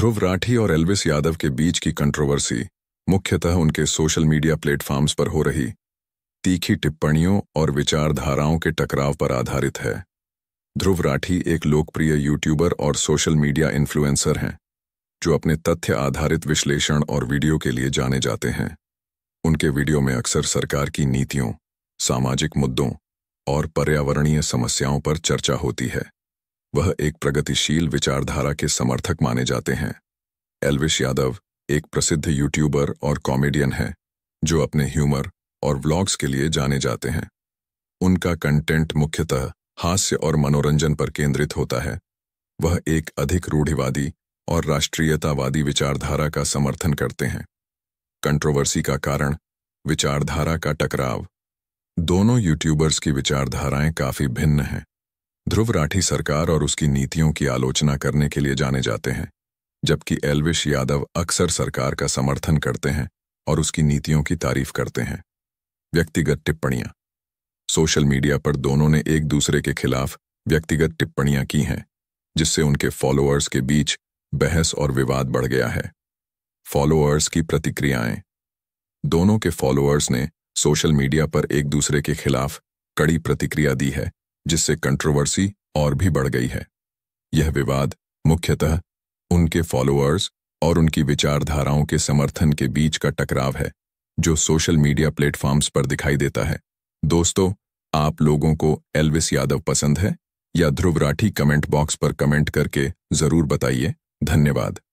ध्रुव राठी और एल्विस यादव के बीच की कंट्रोवर्सी मुख्यतः उनके सोशल मीडिया प्लेटफॉर्म्स पर हो रही तीखी टिप्पणियों और विचारधाराओं के टकराव पर आधारित है ध्रुव राठी एक लोकप्रिय यूट्यूबर और सोशल मीडिया इन्फ्लुएंसर हैं जो अपने तथ्य आधारित विश्लेषण और वीडियो के लिए जाने जाते हैं उनके वीडियो में अक्सर सरकार की नीतियों सामाजिक मुद्दों और पर्यावरणीय समस्याओं पर चर्चा होती है वह एक प्रगतिशील विचारधारा के समर्थक माने जाते हैं एल्विश यादव एक प्रसिद्ध यूट्यूबर और कॉमेडियन है जो अपने ह्यूमर और व्लॉग्स के लिए जाने जाते हैं उनका कंटेंट मुख्यतः हास्य और मनोरंजन पर केंद्रित होता है वह एक अधिक रूढ़िवादी और राष्ट्रीयतावादी विचारधारा का समर्थन करते हैं कंट्रोवर्सी का कारण विचारधारा का टकराव दोनों यूट्यूबर्स की विचारधाराएं काफी भिन्न हैं ध्रुव राठी सरकार और उसकी नीतियों की आलोचना करने के लिए जाने जाते हैं जबकि एलविश यादव अक्सर सरकार का समर्थन करते हैं और उसकी नीतियों की तारीफ करते हैं व्यक्तिगत टिप्पणियां सोशल मीडिया पर दोनों ने एक दूसरे के खिलाफ व्यक्तिगत टिप्पणियां की हैं जिससे उनके फॉलोअर्स के बीच बहस और विवाद बढ़ गया है फॉलोअर्स की प्रतिक्रियाएं दोनों के फॉलोअर्स ने सोशल मीडिया पर एक दूसरे के खिलाफ कड़ी प्रतिक्रिया दी है जिससे कंट्रोवर्सी और भी बढ़ गई है यह विवाद मुख्यतः उनके फॉलोअर्स और उनकी विचारधाराओं के समर्थन के बीच का टकराव है जो सोशल मीडिया प्लेटफॉर्म्स पर दिखाई देता है दोस्तों आप लोगों को एल्विस यादव पसंद है या ध्रुव राठी कमेंट बॉक्स पर कमेंट करके जरूर बताइए धन्यवाद